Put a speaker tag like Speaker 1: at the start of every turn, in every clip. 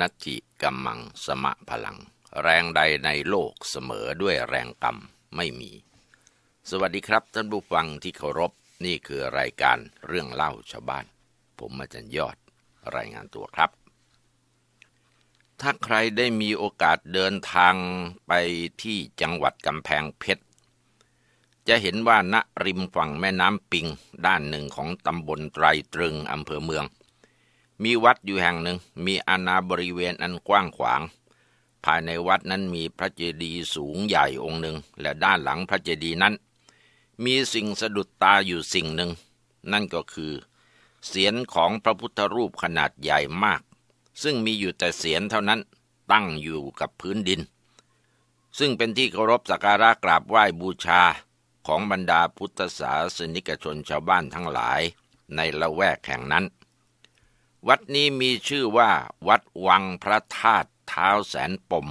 Speaker 1: นัตจิกัมมังสมะพลัง แรงใดในโลกเสมอด้วยแรงกรรมไม่มี สวัสดีครับท่านผู้ฟังที่เคารพนี่คือรายการเรื่องเล่าชาวบ้าน ผมอาจารย์ยอดรายงานตัวครับ ถ้าใครได้มีโอกาสเดินทางไปที่จังหวัดกำแพงเพชร จะเห็นว่าณริมฝั่งแม่น้ำปิงด้านหนึ่งของตำบลไตรตรึงอำเภอเมืองมีวัดอยู่แห่งหนึ่ง มีอาณาบริเวณอันกว้างขวาง ภายในวัดนั้นมีพระเจดีย์สูงใหญ่องค์หนึ่ง และด้านหลังพระเจดีย์นั้น มีสิ่งสะดุดตาอยู่สิ่งหนึ่ง นั่นก็คือ เสียนของพระพุทธรูปขนาดใหญ่มาก ซึ่งมีอยู่แต่เสียนเท่านั้นตั้งอยู่กับพื้นดิน ซึ่งเป็นที่เคารพสักการะกราบไหว้บูชาของบรรดาพุทธศาสนิกชนชาวบ้านทั้งหลายในละแวกแห่งนั้นวัดนี้มีชื่อว่าวัดวังพระธาตุเท้าแสนปม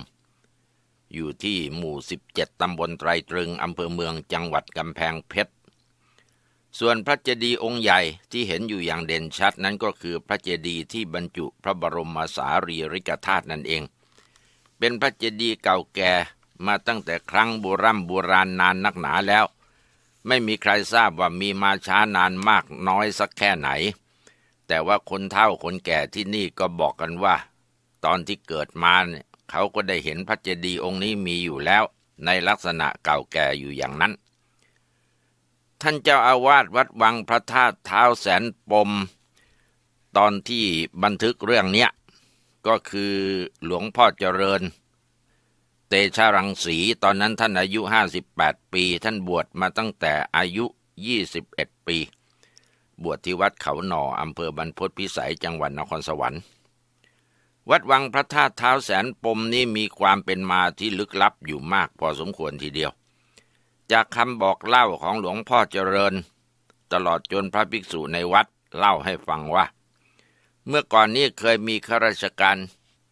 Speaker 1: อยู่ที่หมู่ 17 ตำบลไตรตรึงอำเภอเมืองจังหวัดกำแพงเพชร ส่วนพระเจดีย์องค์ใหญ่ที่เห็นอยู่อย่างเด่นชัดนั้นก็คือพระเจดีย์ที่บรรจุพระบรมสารีริกธาตุนั่นเอง เป็นพระเจดีย์เก่าแก่มาตั้งแต่ครั้งบุรโบราณนานนักหนาแล้ว ไม่มีใครทราบว่ามีมาช้านานมากน้อยสักแค่ไหนแต่ว่าคนเฒ่าคนแก่ที่นี่ก็บอกกันว่า ตอนที่เกิดมาเนี่ยเขาก็ได้เห็นพระเจดีย์องค์นี้มีอยู่แล้วในลักษณะเก่าแก่อยู่อย่างนั้น ท่านเจ้าอาวาสวัดวังพระธาตุเท้าแสนปม ตอนที่บันทึกเรื่องเนี้ยก็คือหลวงพ่อเจริญเตชะรังสีตอนนั้นท่านอายุ 58 ปีท่านบวชมาตั้งแต่อายุ 21 ปีบวชที่วัดเขาหน่ออำเภอบรรพตพิสัยจังหวัดนครสวรรค์ วัดวังพระธาตุเท้าแสนปมนี้มีความเป็นมาที่ลึกลับอยู่มากพอสมควรทีเดียว จากคำบอกเล่าของหลวงพ่อเจริญตลอดจนพระภิกษุในวัดเล่าให้ฟังว่า เมื่อก่อนนี้เคยมีข้าราชการ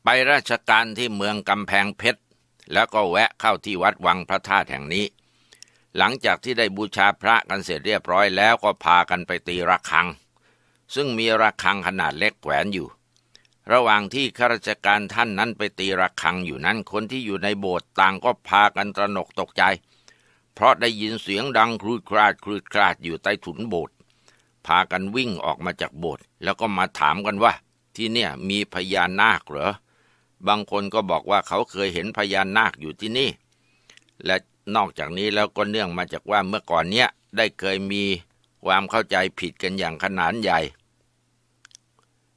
Speaker 1: ไปราชการที่เมืองกำแพงเพชร แล้วก็แวะเข้าที่วัดวังพระธาตุแห่งนี้หลังจากที่ได้บูชาพระกันเสร็จเรียบร้อยแล้วก็พากันไปตีระฆัง ซึ่งมีระฆังขนาดเล็กแขวนอยู่ ระหว่างที่ข้าราชการท่านนั้นไปตีระฆังอยู่นั้นคนที่อยู่ในโบสถ์ต่างก็พากันตระหนกตกใจ เพราะได้ยินเสียงดังครุดคราดครุดคราดอยู่ใต้ถุนโบสถ์พากันวิ่งออกมาจากโบสถ์แล้วก็มาถามกันว่าที่เนี่ยมีพญานาคเหรอบางคนก็บอกว่าเขาเคยเห็นพญานาคอยู่ที่นี่และนอกจากนี้แล้วก็เนื่องมาจากว่าเมื่อก่อนเนี้ยได้เคยมีความเข้าใจผิดกันอย่างขนานใหญ่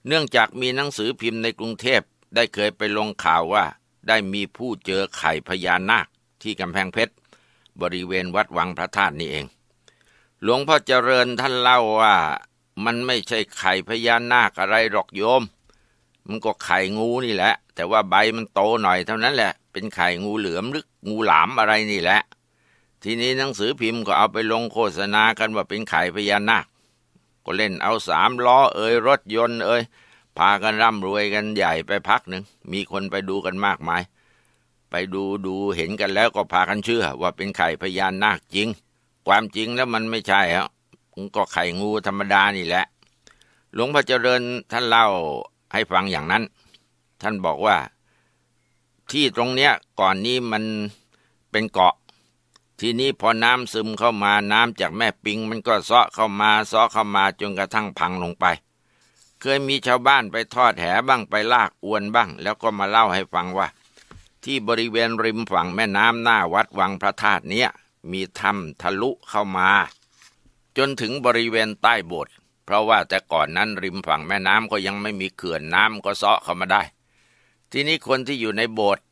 Speaker 1: เนื่องจากมีหนังสือพิมพ์ในกรุงเทพได้เคยไปลงข่าวว่าได้มีผู้เจอไข่พญานาคที่กำแพงเพชร บริเวณวัดวังพระธาตุนี่เอง หลวงพ่อเจริญท่านเล่าว่ามันไม่ใช่ไข่พญานาคอะไรหรอกโยม มันก็ไข่งูนี่แหละ แต่ว่าใบมันโตหน่อยเท่านั้นแหละเป็นไข่งูเหลือมหรืองูหลามอะไรนี่แหละทีนี้หนังสือพิมพ์ก็เอาไปลงโฆษณากันว่าเป็นไข่พญานาคก็เล่นเอาสามล้อเอ่ยรถยนต์เอ่ยพากันร่ำรวยกันใหญ่ไปพักหนึ่งมีคนไปดูกันมากมาย ไปดูดูเห็นกันแล้วก็พากันเชื่อ ว่าเป็นไข่พญานาคจริง ความจริงแล้วมันไม่ใช่ฮะก็ไข่งูธรรมดานี่แหละหลวงพ่อเจริญท่านเล่าให้ฟังอย่างนั้น ท่านบอกว่าที่ตรงเนี้ยก่อนนี้มันเป็นเกาะ ทีนี้พอน้ำซึมเข้ามาน้ำจากแม่ปิง มันก็ซ้อเข้ามาซ้อเข้ามา จนกระทั่งพังลงไป เคยมีชาวบ้านไปทอดแหบ้างไปลากอวนบ้าง แล้วก็มาเล่าให้ฟังว่า ที่บริเวณริมฝั่งแม่น้ำหน้าวัดวังพระธาตุเนี้ยมีถ้ำทะลุเข้ามา จนถึงบริเวณใต้โบสถ์เพราะว่าแต่ก่อนนั้นริมฝั่งแม่น้ำก็ยังไม่มีเขื่อนน้ำก็ซ้อเข้ามาได้ทีนี้คนที่อยู่ในโบสถ์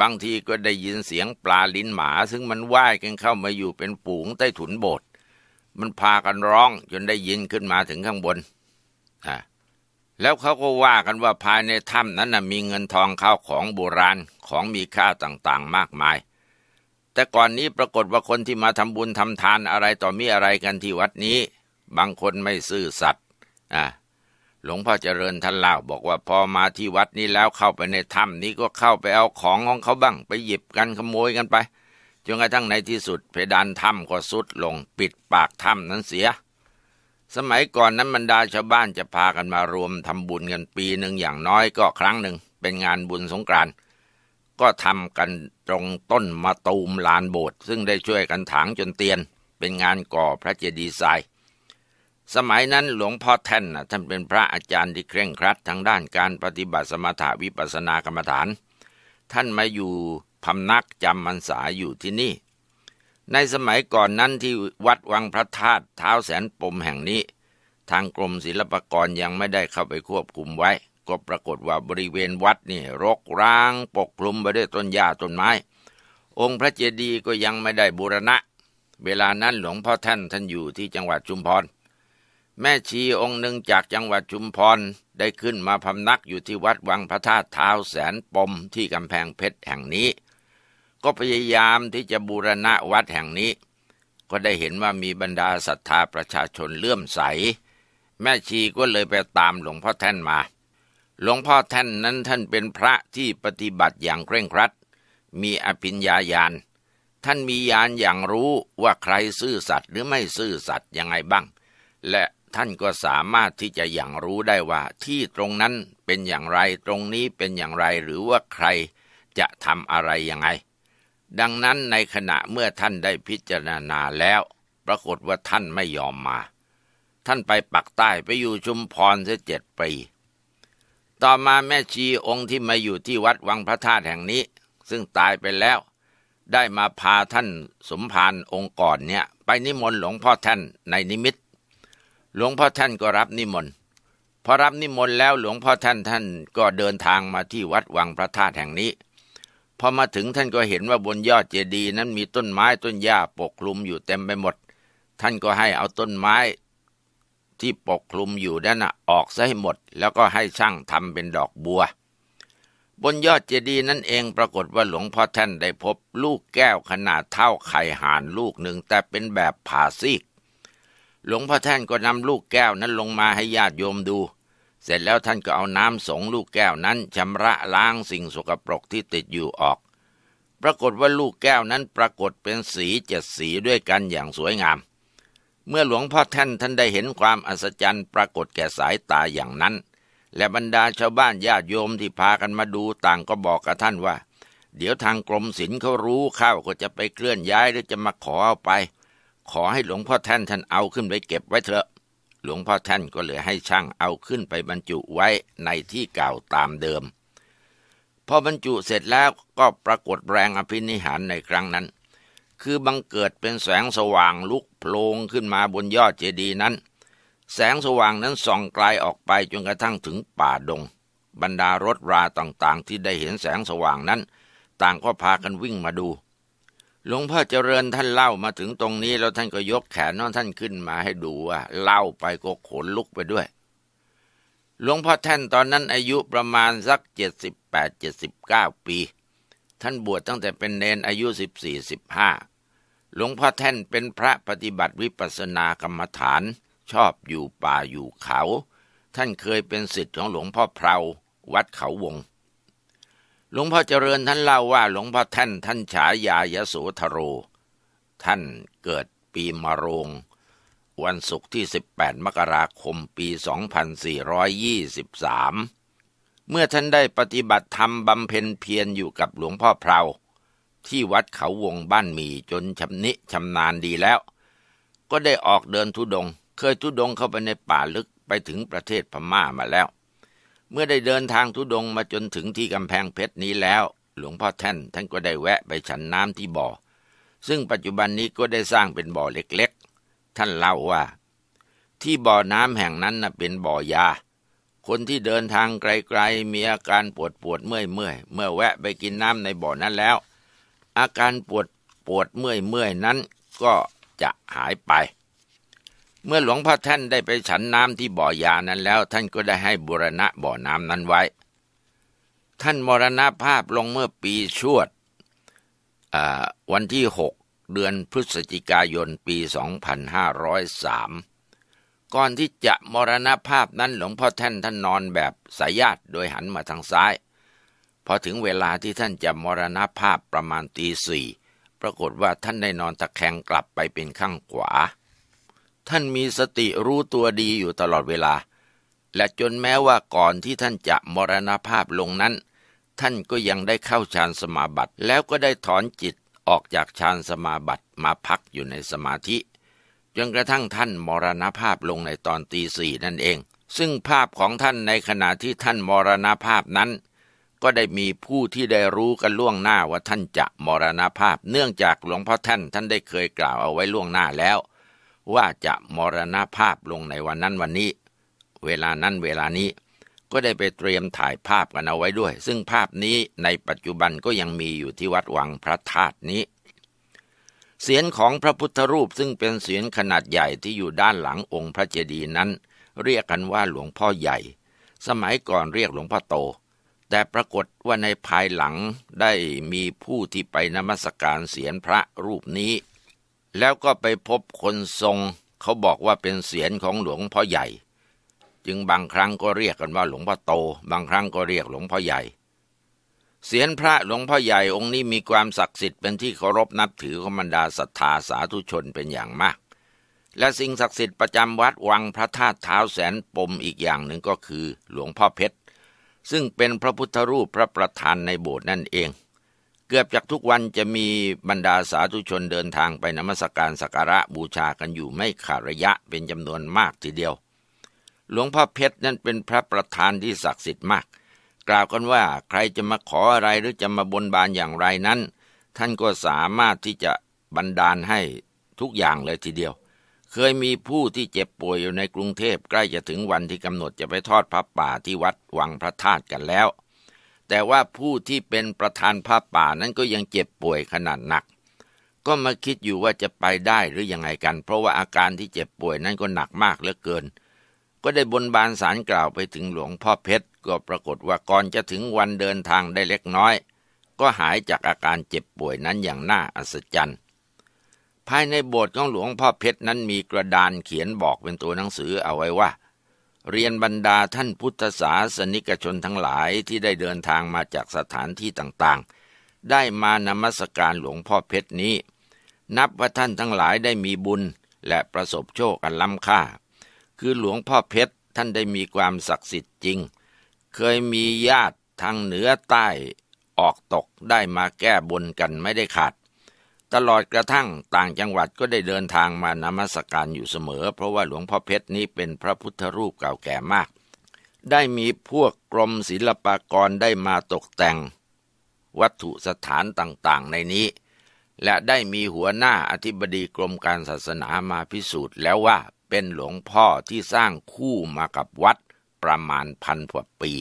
Speaker 1: บางทีก็ได้ยินเสียงปลาลิ้นหมา ซึ่งมันว่ายกันเข้ามาอยู่เป็นปูงใต้ถุนโบสถ์มันพากันร้องจนได้ยินขึ้นมาถึงข้างบนแล้วเขาก็ว่ากันว่าภายในถ้ำนั้นนะมีเงินทองข้าวของโบราณของมีค่าต่าง ๆ มากมาย แต่ก่อนนี้ปรากฏว่าคนที่มาทำบุญทำทานอะไรต่อมีอะไรกันที่วัดนี้บางคนไม่ซื่อสัตย์อ่าหลวงพ่อเจริญท่านเล่าบอกว่าพอมาที่วัดนี้แล้วเข้าไปในถ้ำนี้ก็เข้าไปเอาของของเขาบ้างไปหยิบกันขโมยกันไปจนกระทั่งในที่สุด เพดานถ้ำก็สุดลงปิดปากถ้ำนั้นเสีย สมัยก่อนนั้นบรรดาชาวบ้านจะพากันมารวมทำบุญกันปีหนึ่งอย่างน้อยก็ครั้งหนึ่ง เป็นงานบุญสงกรานต์ก็ทำกันตรงต้นมะตูมลานโบสถ์ซึ่งได้ช่วยกันถางจนเตียน เป็นงานก่อพระเจดีย์ทรายสมัยนั้นหลวงพ่อแท่นนะท่านเป็นพระอาจารย์ที่เคร่งครัดทางด้านการปฏิบัติสมถาวิปัสสนากรรมฐาน ท่านมาอยู่พำนักจำมันสาอยู่ที่นี่ ในสมัยก่อนนั้นที่วัดวังพระธาตุเท้าแสนปมแห่งนี้ ทางกรมศิลปากรยังไม่ได้เข้าไปควบคุมไว้ ก็ปรากฏว่าบริเวณวัดนี่ รกร้างปกคลุมไปด้วยต้นหญ้าต้นไม้ องค์พระเจดีย์ก็ยังไม่ได้บูรณะ เวลานั้นหลวงพ่อท่านท่านอยู่ที่จังหวัดชุมพรแม่ชีองค์หนึ่งจากจังหวัดชุมพร ได้ขึ้นมาพำนักอยู่ที่วัดวังพระธาตุเท้าแสนปมที่กำแพงเพชรแห่งนี้ ก็พยายามที่จะบูรณะวัดแห่งนี้ ก็ได้เห็นว่ามีบรรดาศรัทธาประชาชนเลื่อมใส แม่ชีก็เลยไปตามหลวงพ่อแท่นมา หลวงพ่อแท่นนั้นท่านเป็นพระที่ปฏิบัติอย่างเคร่งครัด มีอภิญญาญาณ ท่านมีญาณอย่างรู้ว่าใครซื่อสัตย์หรือไม่ซื่อสัตย์ยังไงบ้างและท่านก็สามารถที่จะอย่างรู้ได้ว่าที่ตรงนั้นเป็นอย่างไรตรงนี้เป็นอย่างไรหรือว่าใครจะทำอะไรยังไง ดังนั้นในขณะเมื่อท่านได้พิจารณาแล้ว ปรากฏว่าท่านไม่ยอมมา ท่านไปปักใต้ไปอยู่ชุมพรเสียเจ็ดปีต่อมาแม่ชีองค์ที่มาอยู่ที่วัดวังพระธาตุแห่งนี้ ซึ่งตายไปแล้ว ได้มาพาท่านสมภารองค์ก่อนเนี่ย ไปนิมนต์หลวงพ่อท่านในนิมิตหลวงพ่อท่านก็รับนิมนต์ พอรับนิมนต์แล้วหลวงพ่อท่านท่านก็เดินทางมาที่วัดวังพระธาตุแห่งนี้ พอมาถึงท่านก็เห็นว่าบนยอดเจดีย์นั้นมีต้นไม้ต้นหญ้าปกคลุมอยู่เต็มไปหมด ท่านก็ให้เอาต้นไม้ที่ปกคลุมอยู่นั่นนะออกซะให้หมดแล้วก็ให้ช่างทำเป็นดอกบัว บนยอดเจดีย์นั่นเองปรากฏว่าหลวงพ่อท่านได้พบลูกแก้วขนาดเท่าไข่ห่านลูกหนึ่งแต่เป็นแบบผ่าซีกหลวงพ่อแท่นก็นำลูกแก้วนั้นลงมาให้ญาติโยมดู เสร็จแล้วท่านก็เอาน้ำสงลูกแก้วนั้นชำระล้างสิ่งสกปรกที่ติดอยู่ออก ปรากฏว่าลูกแก้วนั้นปรากฏเป็นสีเจ็ดสีด้วยกันอย่างสวยงาม เมื่อหลวงพ่อแท่นท่านได้เห็นความอัศจรรย์ปรากฏแก่สายตาอย่างนั้น และบรรดาชาวบ้านญาติโยมที่พากันมาดู ต่างก็บอกกับท่านว่า เดี๋ยวทางกรมศิลป์เขารู้เข้าก็จะไปเคลื่อนย้ายหรือจะมาขอเอาไปขอให้หลวงพ่อแท่นท่าน เอาขึ้นไปเก็บไว้เถอะ หลวงพ่อแท่นก็เลยให้ช่างเอาขึ้นไปบรรจุไว้ในที่เก่าตามเดิม พอบรรจุเสร็จแล้วก็ปรากฏแรงอภินิหารในครั้งนั้น คือบังเกิดเป็นแสงสว่างลุกโพลงขึ้นมาบนยอดเจดีย์นั้น แสงสว่างนั้นส่องไกลออกไปจนกระทั่งถึงป่าดง บรรดารถราต่างๆ ที่ได้เห็นแสงสว่างนั้น ต่างก็พากันวิ่งมาดูหลวงพ่อเจริญท่านเล่ามาถึงตรงนี้ แล้วท่านก็ยกแขนน้องท่านขึ้นมาให้ดูว่าเล่าไปก็ขนลุกไปด้วย หลวงพ่อแท่นตอนนั้นอายุประมาณสักเจ็ดสิบแปดเจ็ดสิบเก้าปี ท่านบวชตั้งแต่เป็นเนนอายุสิบสี่สิบห้าหลวงพ่อแท่นเป็นพระปฏิบัติวิปัสสนากรรมฐานชอบอยู่ป่าอยู่เขา ท่านเคยเป็นศิษย์ของหลวงพ่อเพราวัดเขาวงหลวงพ่อเจริญท่านเล่าว่าหลวงพ่อท่านท่านฉายายโสธโร ท่านเกิดปีมะโรง วันศุกร์ที่ 18 มกราคมปี 2423 เมื่อท่านได้ปฏิบัติธรรมบำเพ็ญเพียรอยู่กับหลวงพ่อเพลาที่วัดเขาวงบ้านมีจนชำนิชำนาญดีแล้ว ก็ได้ออกเดินทุดงเคยทุดงเข้าไปในป่าลึกไปถึงประเทศพม่ามาแล้วเมื่อได้เดินทางทุดงมาจนถึงที่กำแพงเพชรนี้แล้ว หลวงพ่อแท่นท่านก็ได้แวะไปฉันน้ำที่บ่อซึ่งปัจจุบันนี้ก็ได้สร้างเป็นบ่อเล็กๆ ท่านเล่าว่า ที่บ่อน้ำแห่งนั้นนะเป็นบ่อยา คนที่เดินทางไกลๆ มีอาการปวดปวดเมื่อยเมื่อยเมื่อแวะไปกินน้ำในบ่อนั้นแล้ว อาการปวดปวดเมื่อยเมื่อยนั้น ก็จะหายไปเมื่อหลวงพ่อท่านได้ไปฉันน้ำที่บ่อยานั้นแล้วท่านก็ได้ให้บุรณะบ่อน้ำนั้นไว้ ท่านมรณภาพลงเมื่อปีชวดวันที่หกเดือนพฤศจิกายนปี2503ก่อนที่จะมรณภาพนั้นหลวงพ่อท่านท่านนอนแบบสายญาติโดยหันมาทางซ้าย พอถึงเวลาที่ท่านจะมรณภาพประมาณตีสี่ปรากฏว่าท่านได้นอนตะแคงกลับไปเป็นข้างขวาท่านมีสติรู้ตัวดีอยู่ตลอดเวลา และจนแม้ว่าก่อนที่ท่านจะมรณภาพลงนั้น ท่านก็ยังได้เข้าฌานสมาบัติแล้วก็ได้ถอนจิตออกจากฌานสมาบัติมาพักอยู่ในสมาธิ จนกระทั่งท่านมรณภาพลงในตอนตีสี่นั่นเอง ซึ่งภาพของท่านในขณะที่ท่านมรณภาพนั้น ก็ได้มีผู้ที่ได้รู้กันล่วงหน้าว่าท่านจะมรณภาพ เนื่องจากหลวงพ่อท่านท่านได้เคยกล่าวเอาไว้ล่วงหน้าแล้วว่าจะมรณภาพลงในวันนั้นวันนี้ เวลานั้นเวลานี้ ก็ได้ไปเตรียมถ่ายภาพกันเอาไว้ด้วย ซึ่งภาพนี้ในปัจจุบันก็ยังมีอยู่ที่วัดวังพระธาตุนี้เสียงของพระพุทธรูปซึ่งเป็นเสียงขนาดใหญ่ที่อยู่ด้านหลังองค์พระเจดีย์นั้น เรียกกันว่าหลวงพ่อใหญ่ สมัยก่อนเรียกหลวงพ่อโต แต่ปรากฏว่าในภายหลังได้มีผู้ที่ไปนมัสการเสียงพระรูปนี้แล้วก็ไปพบคนทรงเขาบอกว่าเป็นเสียนของหลวงพ่อใหญ่ จึงบางครั้งก็เรียกกันว่าหลวงพ่อโต บางครั้งก็เรียกหลวงพ่อใหญ่เสียนพระหลวงพ่อใหญ่องค์นี้มีความศักดิ์สิทธิ์เป็นที่เคารพนับถือของบรรดาศรัทธาสาธุชนเป็นอย่างมาก และสิ่งศักดิ์สิทธิ์ประจำวัดวังพระธาตุเท้าแสนปมอีกอย่างหนึ่งก็คือหลวงพ่อเพชร ซึ่งเป็นพระพุทธรูปพระประธานในโบสถ์นั่นเองเกือบจากทุกวันจะมีบรรดาสาธุชนเดินทางไปนมัสการสักการะบูชากันอยู่ไม่ขาดระยะเป็นจำนวนมากทีเดียว หลวงพ่อเพชรนั่นเป็นพระประธานที่ศักดิ์สิทธิ์มาก กล่าวกันว่าใครจะมาขออะไรหรือจะมาบนบานอย่างไรนั้น ท่านก็สามารถที่จะบันดาลให้ทุกอย่างเลยทีเดียว เคยมีผู้ที่เจ็บป่วยอยู่ในกรุงเทพใกล้จะถึงวันที่กำหนดจะไปทอดพระป่าที่วัดวังพระธาตุกันแล้วแต่ว่าผู้ที่เป็นประธานผ้าป่านั้นก็ยังเจ็บป่วยขนาดหนัก ก็มาคิดอยู่ว่าจะไปได้หรืออยังไงกันเพราะว่าอาการที่เจ็บป่วยนั้นก็หนักมากเหลือเกิน ก็ได้บนบานสารกล่าวไปถึงหลวงพ่อเพชร ก็ปรากฏว่าก่อนจะถึงวันเดินทางได้เล็กน้อย ก็หายจากอาการเจ็บป่วยนั้นอย่างน่าอัศจรรย์ภายในโบสถ์ของหลวงพ่อเพชรนั้นมีกระดานเขียนบอกเป็นตัวหนังสือเอาไว้ว่าเรียนบรรดาท่านพุทธศาสนิกชนทั้งหลายที่ได้เดินทางมาจากสถานที่ต่างๆ ได้มานมัสการหลวงพ่อเพชรนี้ นับว่าท่านทั้งหลายได้มีบุญและประสบโชคอันล้ำค่า คือหลวงพ่อเพชรท่านได้มีความศักดิ์สิทธิ์จริง เคยมีญาติทางเหนือใต้ ออกตกได้มาแก้บนกันไม่ได้ขาดตลอดกระทั่งต่างจังหวัดก็ได้เดินทางมานมัสการอยู่เสมอ เพราะว่าหลวงพ่อเพชร นี้เป็นพระพุทธรูปเก่าแก่มาก ได้มีพวกกรมศิลปากรได้มาตกแต่งวัตถุสถานต่าง ๆ ในนี้และได้มีหัวหน้าอธิบดีกรมการศาสนามาพิสูจน์แล้วว่าเป็นหลวงพ่อที่สร้างคู่มากับวัดประมาณพันกว่าปี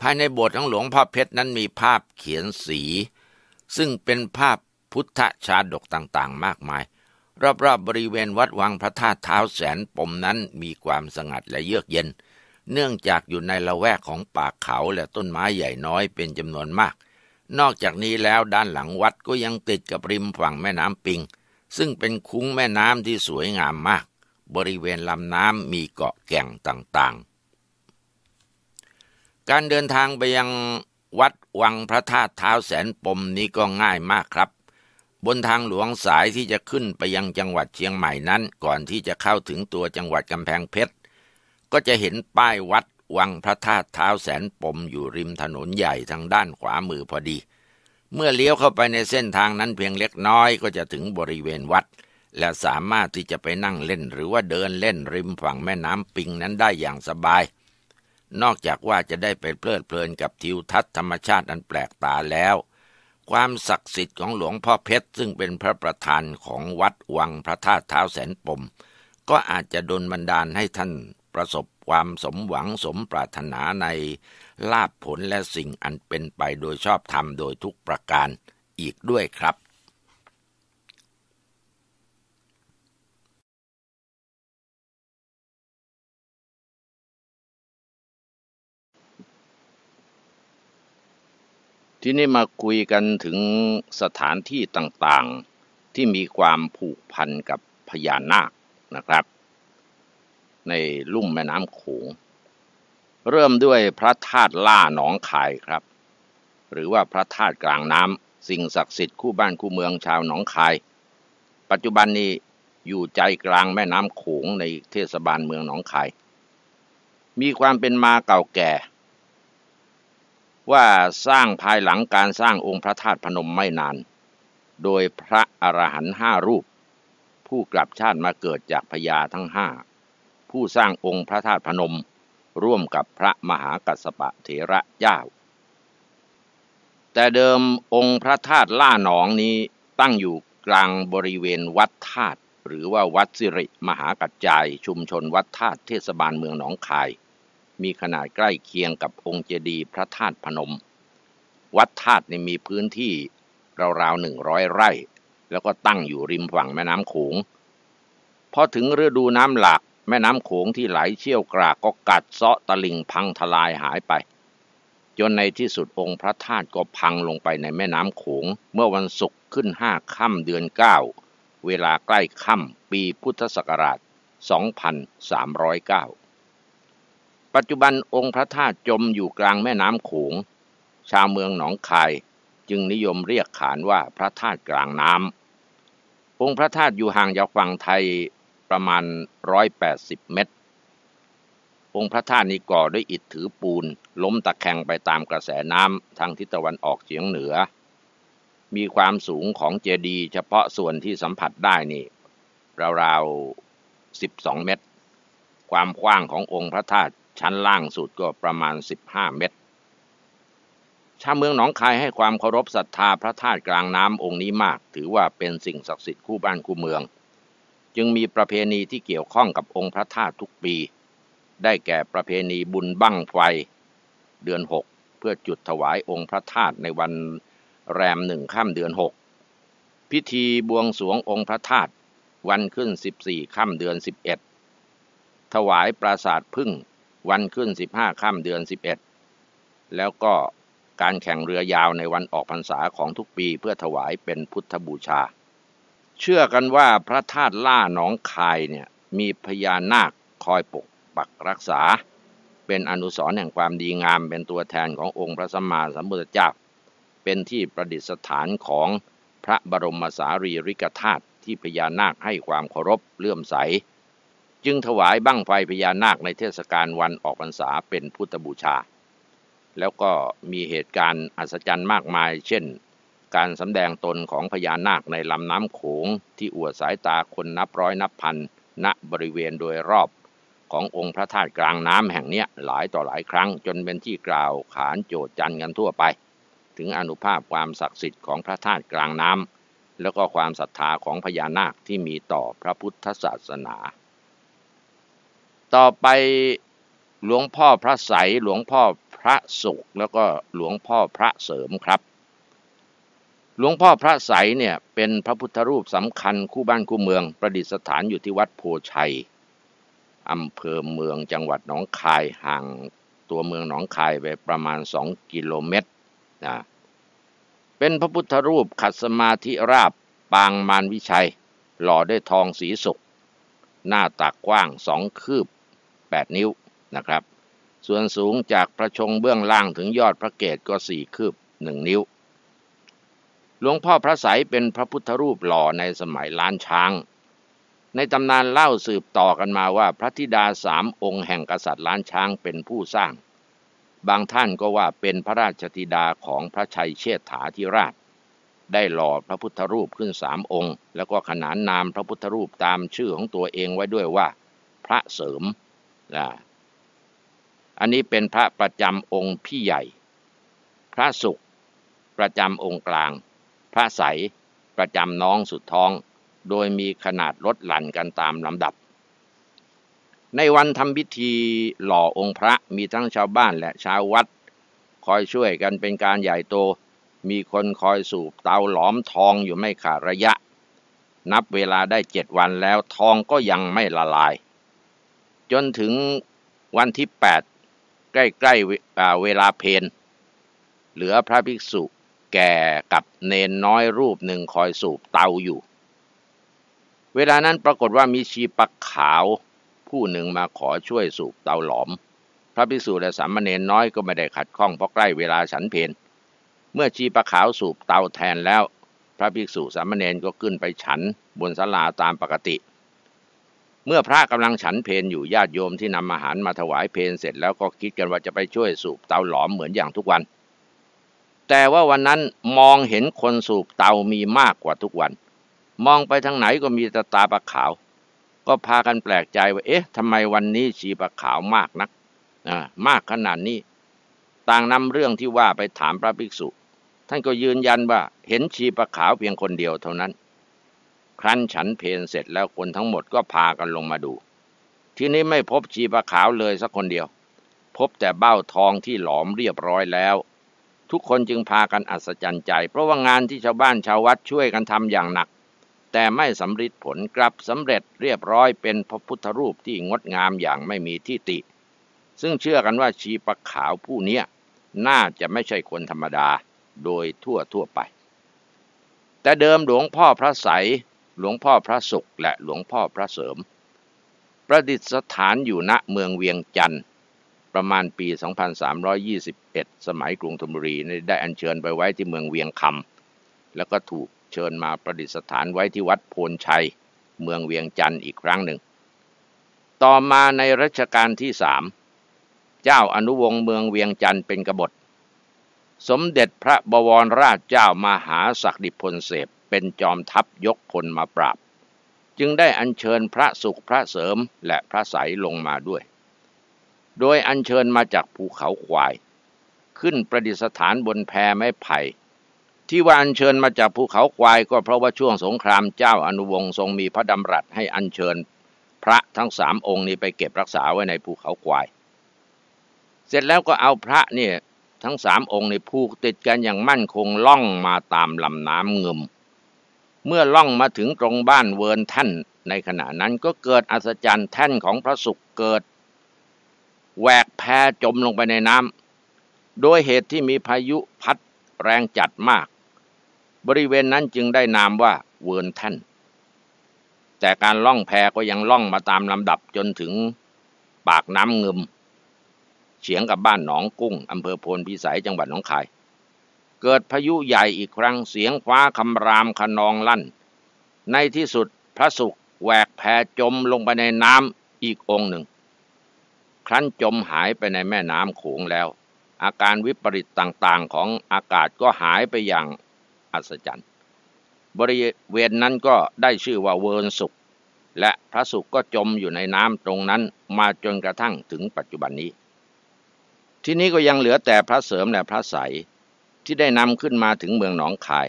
Speaker 1: ภายในโบสถ์ของหลวงพ่อเพชรนั้นมีภาพเขียนสี ซึ่งเป็นภาพพุทธชาดกต่างๆ มากมาย รอบ ๆบบริเวณวัดวังพระธาตุเท้าแสนปมนั้นมีความสงัดและเยือกเย็น เนื่องจากอยู่ในละแวกของป่าเขาและต้นไม้ใหญ่น้อยเป็นจำนวนมาก นอกจากนี้แล้วด้านหลังวัดก็ยังติดกับริมฝั่งแม่น้ำปิง ซึ่งเป็นคุ้งแม่น้ำที่สวยงามมาก บริเวณลำน้ำมีเกาะแก่งต่างๆ การเดินทางไปยังวัดวังพระธาตุเท้าแสนปมนี้ก็ง่ายมากครับบนทางหลวงสายที่จะขึ้นไปยังจังหวัดเชียงใหม่นั้นก่อนที่จะเข้าถึงตัวจังหวัดกำแพงเพชร ก็จะเห็นป้ายวัดวังพระธาตุเท้าแสนปมอยู่ริมถนนใหญ่ทางด้านขวามือพอดี เมื่อเลี้ยวเข้าไปในเส้นทางนั้นเพียงเล็กน้อยก็จะถึงบริเวณวัด และสามารถที่จะไปนั่งเล่นหรือว่าเดินเล่นริมฝั่งแม่น้ำปิงนั้นได้อย่างสบาย นอกจากว่าจะได้ไปเพลิดเพลินกับทิวทัศน์ธรรมชาติอันแปลกตาแล้วความศักดิ์สิทธิ์ของหลวงพ่อเพชร ซึ่งเป็นพระประธานของวัดวังพระธาตุเท้าแสนปม ก็อาจจะดนบันดาลให้ท่านประสบความสมหวังสมปรารถนาในลาภผลและสิ่งอันเป็นไปโดยชอบธรรมโดยทุกประการอีกด้วยครับทีนี้มาคุยกันถึงสถานที่ต่างๆที่มีความผูกพันกับพญานาคนะครับ ในลุ่มแม่น้ำโขง เริ่มด้วยพระธาตุล่าหนองคายครับ หรือว่าพระธาตุกลางน้ำสิ่งศักดิ์สิทธิ์คู่บ้านคู่เมืองชาวหนองคาย ปัจจุบันนี้อยู่ใจกลางแม่น้ำโขงในเทศบาลเมืองหนองคาย มีความเป็นมาเก่าแก่ว่าสร้างภายหลังการสร้างองค์พระธาตุพนมไม่นานโดยพระอรหันต์ห้ารูป ผู้กลับชาติมาเกิดจากพญาทั้งห้า ผู้สร้างองค์พระธาตุพนม ร่วมกับพระมหากัสปะเถระเจ้าแต่เดิมองค์พระธาตุล่าหนองนี้ตั้งอยู่กลางบริเวณวัดธาตุหรือว่าวัดสิริมหากัจจายชุมชนวัดธาตุเทศบาลเมืองหนองคายมีขนาดใกล้เคียงกับองค์เจดีย์พระธาตุพนม วัดธาตุนี่มีพื้นที่ราวๆหนึ่งร้อยไร่ แล้วก็ตั้งอยู่ริมฝั่งแม่น้ำโขง พอถึงฤดูน้ำหลากแม่น้ำโขงที่ไหลเชี่ยวกรากก็กัดเซาะตะลิงพังทลายหายไป จนในที่สุดองค์พระธาตุก็พังลงไปในแม่น้ำโขงเมื่อวันศุกร์ขึ้นห้าค่ำเดือนเก้า เวลาใกล้ค่ำปีพุทธศักราช 2309ปัจจุบันองค์พระธาตุจมอยู่กลางแม่น้ำขขง ชาวเมืองหนองคายจึงนิยมเรียกขานว่าพระธาตุกลางน้ำองค์พระธาตุอยู่ห่างจากฝั่งไทยประมาณ 180 เมตร องค์พระธาตุนี้ก่อด้วยอิฐถือปูนล้มตะแคงไปตามกระแสน้ำทางทิศตะวันออกเฉียงเหนือ มีความสูงของเจดีย์เฉพาะส่วนที่สัมผัสได้นี่ ราวๆ12เมตร ความกว้างขององค์พระธาตุชั้นล่างสุดก็ประมาณ 15 เมตร ชาวเมืองหนองคายให้ความเคารพศรัทธาพระธาตุกลางน้ำองค์นี้มาก ถือว่าเป็นสิ่งศักดิ์สิทธิ์คู่บ้านคู่เมือง จึงมีประเพณีที่เกี่ยวข้องกับองค์พระธาตุทุกปี ได้แก่ประเพณีบุญบั้งไฟ เดือน 6 เพื่อจุดถวายองค์พระธาตุในวันแรมหนึ่งค่ำเดือน6พิธีบวงสรวงองค์พระธาตุวันขึ้น 14ค่ำเดือน11ถวายปราสาทพึ่งวันขึ้นสิบห้าค่ำเดือนสิบเอ็ดแล้วก็การแข่งเรือยาวในวันออกพรรษาของทุกปีเพื่อถวายเป็นพุทธบูชา เชื่อกันว่าพระธาตุล่าหนองคายเนี่ยมีพญานาคคอยปกปักรักษา เป็นอนุสรณ์แห่งความดีงามเป็นตัวแทนขององค์พระสัมมาสัมพุทธเจ้าเป็นที่ประดิษฐานของพระบรมสารีริกธาตุที่พญานาคให้ความเคารพเลื่อมใสจึงถวายบั้งไฟพญานาคในเทศกาลวันออกพรรษาเป็นพุทธบูชา แล้วก็มีเหตุการณ์อัศจรรย์มากมาย เช่น การสำแดงตนของพญานาคในลำน้ำโขงที่อวดสายตาคนนับร้อยนับพันณบริเวณโดยรอบขององค์พระธาตุกลางน้ำแห่งเนี้ยหลายต่อหลายครั้ง จนเป็นที่กล่าวขานโจดจันกันทั่วไป ถึงอนุภาพความศักดิ์สิทธิ์ของพระธาตุกลางน้ำแล้วก็ความศรัทธาของพญานาคที่มีต่อพระพุทธศาสนาต่อไปหลวงพ่อพระใส หลวงพ่อพระสุขแล้วก็หลวงพ่อพระเสริมครับ หลวงพ่อพระใสเนี่ยเป็นพระพุทธรูปสำคัญคู่บ้านคู่เมือง ประดิษฐานอยู่ที่วัดโพชัยอำเภอเมืองจังหวัดหนองคายห่างตัวเมืองหนองคายไปประมาณ2กิโลเมตรนะ เป็นพระพุทธรูปขัดสมาธิราบปางมารวิชัย หล่อด้วยทองสีสุกหน้าตักกว้างสองคืบ8นิ้วนะครับ ส่วนสูงจากพระชงเบื้องล่างถึงยอดพระเกศก็4คืบ1 นิ้ว หลวงพ่อพระสายเป็นพระพุทธรูปหล่อในสมัยล้านช้าง ในตำนานเล่าสืบต่อกันมาว่าพระธิดาสามองค์แห่งกษัตริย์ล้านช้างเป็นผู้สร้าง บางท่านก็ว่าเป็นพระราชธิดาของพระชัยเชษฐาธิราช ได้หล่อพระพุทธรูปขึ้นสามองค์ แล้วก็ขนานนามพระพุทธรูปตามชื่อของตัวเองไว้ด้วยว่า พระเสริมนะอันนี้เป็นพระประจำองค์พี่ใหญ่ พระสุข ประจำองค์กลาง พระใสประจำน้องสุดท้อง โดยมีขนาดลดหลั่นกันตามลำดับ ในวันทำพิธีหล่อองค์พระมีทั้งชาวบ้านและชาววัด คอยช่วยกันเป็นการใหญ่โต มีคนคอยสูบเตาหลอมทองอยู่ไม่ขาดระยะ นับเวลาได้เจ็ดวันแล้วทองก็ยังไม่ละลายจนถึงวันที่แปดใกล้ๆ เวลาเพนเหลือพระภิกษุแก่กับเนนน้อยรูปหนึ่งคอยสูบเตาอยู่ เวลานั้นปรากฏว่ามีชีปักขาวผู้หนึ่งมาขอช่วยสูบเตาหลอม พระภิกษุและสามเณรน้อยก็ไม่ได้ขัดข้องเพราะใกล้เวลาฉันเพนเมื่อชีปักขาวสูบเตาแทนแล้ว พระภิกษุสามเณรก็ขึ้นไปฉันบนศาลาตามปกติเมื่อพระกำลังฉันเพนอยู่ญาติโยมที่นำอาหารมาถวายเพนเสร็จแล้วก็คิดกันว่าจะไปช่วยสูบเตาหลอมเหมือนอย่างทุกวัน แต่ว่าวันนั้นมองเห็นคนสูบเตามีมากกว่าทุกวัน มองไปทางไหนก็มีตาตาปะขาว ก็พากันแปลกใจว่าเอ๊ะทำไมวันนี้ชีปะขาวมากนักมากขนาดนี้ ต่างนำเรื่องที่ว่าไปถามพระภิกษุท่านก็ยืนยันว่า เห็นชีปะขาวเพียงคนเดียวเท่านั้นครั้นฉันเพนเสร็จแล้วคนทั้งหมดก็พากันลงมาดู ที่นี้ไม่พบชีปะขาวเลยสักคนเดียว พบแต่เบ้าทองที่หลอมเรียบร้อยแล้ว ทุกคนจึงพากันอัศจรรย์ใจ เพราะว่างานที่ชาวบ้านชาววัดช่วยกันทำอย่างหนัก แต่ไม่สำเร็จผลกลับสำเร็จเรียบร้อยเป็นพระพุทธรูปที่งดงามอย่างไม่มีที่ติ ซึ่งเชื่อกันว่าชีปะขาวผู้นี้น่าจะไม่ใช่คนธรรมดาโดยทั่วทั่วไป แต่เดิมหลวงพ่อพระใสหลวงพ่อพระสุขและหลวงพ่อพระเสริม ประดิษฐานอยู่ณเมืองเวียงจันทร์ประมาณปี 2321 สมัยกรุงธนบุรีได้อัญเชิญไปไว้ที่เมืองเวียงคำแล้วก็ถูกเชิญมาประดิษฐานไว้ที่วัดโพนชัยเมืองเวียงจันทร์อีกครั้งหนึ่ง ต่อมาในรัชกาลที่สามเจ้าอนุวงศ์เมืองเวียงจันทร์เป็นกบฏ สมเด็จพระบวรราชเจ้ามหาศักดิพลเสพเป็นจอมทัพยกพลมาปราบ จึงได้อัญเชิญพระสุขพระเสริมและพระสายลงมาด้วย โดยอัญเชิญมาจากภูเขาควาย ขึ้นประดิษฐานบนแพไม้ไผ่ที่ว่าอัญเชิญมาจากภูเขาควาย ก็เพราะว่าช่วงสงครามเจ้าอนุวงศ์ทรงมีพระดำรัสให้อัญเชิญ พระทั้งสามองค์นี้ไปเก็บรักษาไว้ในภูเขาควาย เสร็จแล้วก็เอาพระเนี่ยทั้งสามองค์ในผูกติดกันอย่างมั่นคงล่องมาตามลำน้ำเงิมเมื่อล่องมาถึงตรงบ้านเวิร์นท่านในขณะนั้นก็เกิดอัศจรรย์แท่นของพระสุขเกิดแหวกแพจมลงไปในน้ำโดยเหตุที่มีพายุพัดแรงจัดมาก บริเวณนั้นจึงได้นามว่าเวิร์นท่าน แต่การล่องแพก็ยังล่องมาตามลำดับจนถึงปากน้ำเงึมเฉียงกับบ้านหนองกุ้งอำเภอโพนพิสัยจังหวัดหนองคายเกิดพายุใหญ่อีกครั้งเสียงฟ้าคำรามขนองลั่น ในที่สุดพระสุขแหวกแพจมลงไปในน้ำอีกองหนึ่งครั้นจมหายไปในแม่น้ำโขงแล้ว อาการวิปริตต่างๆของอากาศก็หายไปอย่างอัศจรรย์ บริเวณนั้นก็ได้ชื่อว่าเวิร์นสุขและพระสุขก็จมอยู่ในน้ำตรงนั้นมาจนกระทั่งถึงปัจจุบันนี้ ที่นี้ก็ยังเหลือแต่พระเสริมและพระใสที่ได้นำขึ้นมาถึงเมืองหนองคาย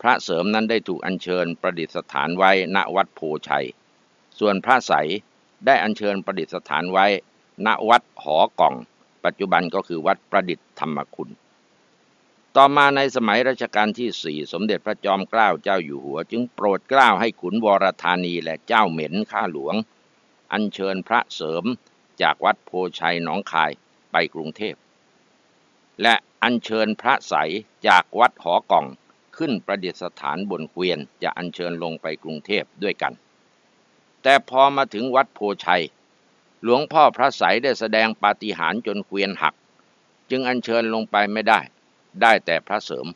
Speaker 1: พระเสริมนั้นได้ถูกอัญเชิญประดิษฐานไว้ณวัดโพชัย ส่วนพระใสได้อัญเชิญประดิษฐานไว้ ณวัดหอ กล่อง ปัจจุบันก็คือวัดประดิษฐ์ธรรมคุณ ต่อมาในสมัยรัชกาลที่สี่สมเด็จพระจอมเกล้าเจ้าอยู่หัว จึงโปรดเกล้าให้ขุนวรธานีและเจ้าเหม็นข้าหลวง อัญเชิญพระเสริมจากวัดโพชัยหนองคายไปกรุงเทพและอัญเชิญพระใสจากวัดหอกล่องขึ้นประดิษฐานบนเกวียนจะอัญเชิญลงไปกรุงเทพด้วยกัน แต่พอมาถึงวัดโพชัย หลวงพ่อพระใสได้แสดงปาฏิหาริย์จนเกวียนหัก จึงอัญเชิญลงไปไม่ได้ ได้แต่พระเสริม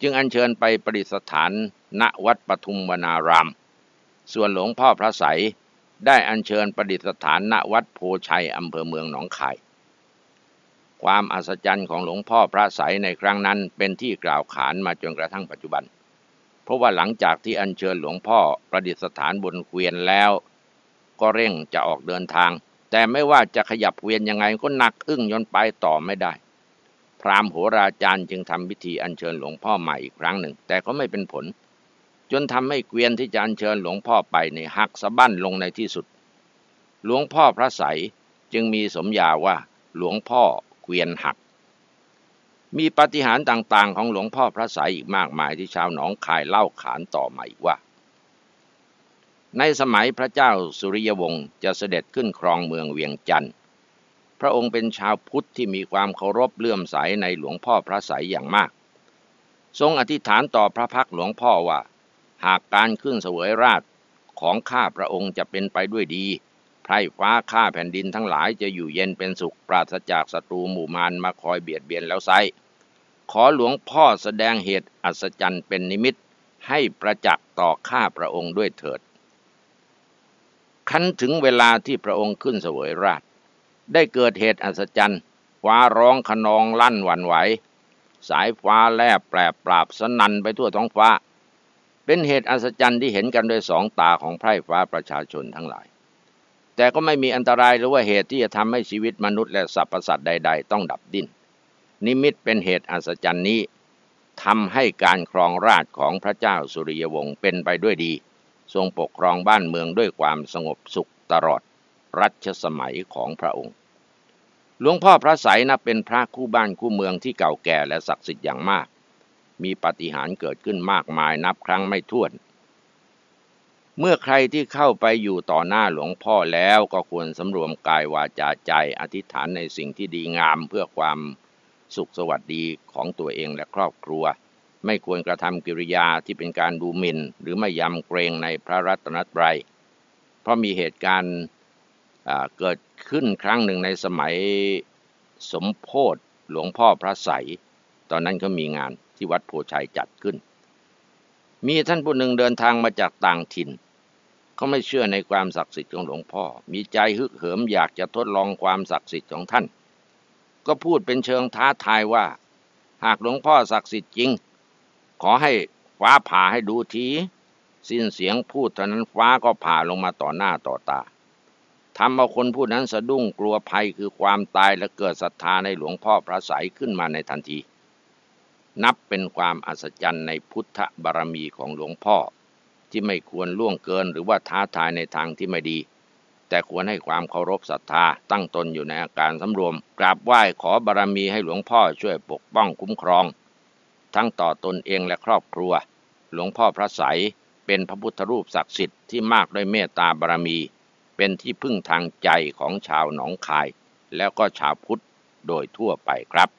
Speaker 1: จึงอัญเชิญไปประดิษฐานณวัดปทุมวนาราม ส่วนหลวงพ่อพระใสได้อัญเชิญประดิษฐานณวัดโพชัยอำเภอเมืองหนองคายความอัศจรรย์ของหลวงพ่อพระสายในครั้งนั้นเป็นที่กล่าวขานมาจนกระทั่งปัจจุบัน เพราะว่าหลังจากที่อัญเชิญหลวงพ่อประดิษฐานบนเกวียนแล้ว ก็เร่งจะออกเดินทาง แต่ไม่ว่าจะขยับเกวียนยังไงก็หนัก อึ้งยนไปต่อไม่ได้ พราหมโหราจารย์จึงทำพิธีอัญเชิญหลวงพ่อใหม่อีกครั้งหนึ่ง แต่ก็ไม่เป็นผล จนทำให้เกวียนที่จะอัญเชิญหลวงพ่อไปในหักสะบั้นลงในที่สุด หลวงพ่อพระสายจึงมีสมญาว่าหลวงพ่อเกวียนหัก มีปฏิหารต่างๆ ของหลวงพ่อพระสายอีกมากมายที่ชาวหนองคายเล่าขานต่อมาอีกว่า ในสมัยพระเจ้าสุริยวงศ์จะเสด็จขึ้นครองเมืองเวียงจันทร์ พระองค์เป็นชาวพุทธที่มีความเคารพเลื่อมใสในหลวงพ่อพระสายอย่างมาก ทรงอธิษฐานต่อพระพักหลวงพ่อว่า หากการขึ้นเสวยราชของข้าพระองค์จะเป็นไปด้วยดีไพร่ฟ้าข้าแผ่นดินทั้งหลายจะอยู่เย็นเป็นสุขปราศจากศัตรูหมู่มารมาคอยเบียดเบียนแล้วไซขอหลวงพ่อแสดงเหตุอัศจรรย์เป็นนิมิตให้ประจักษ์ต่อข้าพระองค์ด้วยเถิดคันถึงเวลาที่พระองค์ขึ้นเสวยราช ได้เกิดเหตุอัศจรรย์ฟ้าร้องขนองลั่นหวั่นไหว สายฟ้าแลบแปรปราบสนันไปทั่วท้องฟ้า เป็นเหตุอัศจรรย์ที่เห็นกันโดยสองตาของไพร่ฟ้าประชาชนทั้งหลายแต่ก็ไม่มีอันตรายหรือว่าเหตุที่จะทำให้ชีวิตมนุษย์และสรรพสัตว์ใดๆต้องดับดิ้นนิมิตเป็นเหตุอัศจรรย์นี้ทำให้การครองราชของพระเจ้าสุริยวงศ์เป็นไปด้วยดี ทรงปกครองบ้านเมืองด้วยความสงบสุขตลอดรัชสมัยของพระองค์หลวงพ่อพระสายนะเป็นพระคู่บ้านคู่เมืองที่เก่าแก่และศักดิ์สิทธิ์อย่างมาก มีปาฏิหาริย์เกิดขึ้นมากมายนับครั้งไม่ถ้วนเมื่อใครที่เข้าไปอยู่ต่อหน้าหลวงพ่อแล้วก็ควรสำรวมกายวาจาใจอธิษฐานในสิ่งที่ดีงามเพื่อความสุขสวัสดีของตัวเองและครอบครัว ไม่ควรกระทำกิริยาที่เป็นการดูหมิ่น หรือไม่ยำเกรงในพระรัตนตรัยเพราะมีเหตุการณ์เกิดขึ้นครั้งหนึ่งในสมัยสมโพธหลวงพ่อพระใสตอนนั้นก็มีงานที่วัดโพชัยจัดขึ้นมีท่านผู้หนึ่งเดินทางมาจากต่างถิ่นเขาไม่เชื่อในความศักดิ์สิทธิ์ของหลวงพ่อ มีใจฮึกเหิมอยากจะทดลองความศักดิ์สิทธิ์ของท่าน ก็พูดเป็นเชิงท้าทายว่า หากหลวงพ่อศักดิ์สิทธิ์จริง ขอให้ฟ้าผ่าให้ดูที สิ้นเสียงพูดเท่านั้นฟ้าก็ผ่าลงมาต่อหน้าต่อตาทำเอาคนผู้นั้นสะดุ้งกลัวภัยคือความตายและเกิดศรัทธาในหลวงพ่อพระสัยขึ้นมาในทันทีนับเป็นความอัศจรรย์ในพุทธบารมีของหลวงพ่อที่ไม่ควรล่วงเกินหรือว่าท้าทายในทางที่ไม่ดี แต่ควรให้ความเคารพศรัทธาตั้งตนอยู่ในอาการสำรวมกราบไหว้ขอบารมีให้หลวงพ่อช่วยปกป้องคุ้มครอง ทั้งต่อตนเองและครอบครัว หลวงพ่อพระสยเป็นพระพุทธรูปศักดิ์สิทธิ์ที่มากด้วยเมตตาบารมี เป็นที่พึ่งทางใจของชาวหนองคาย แล้วก็ชาวพุทธโดยทั่วไปครับ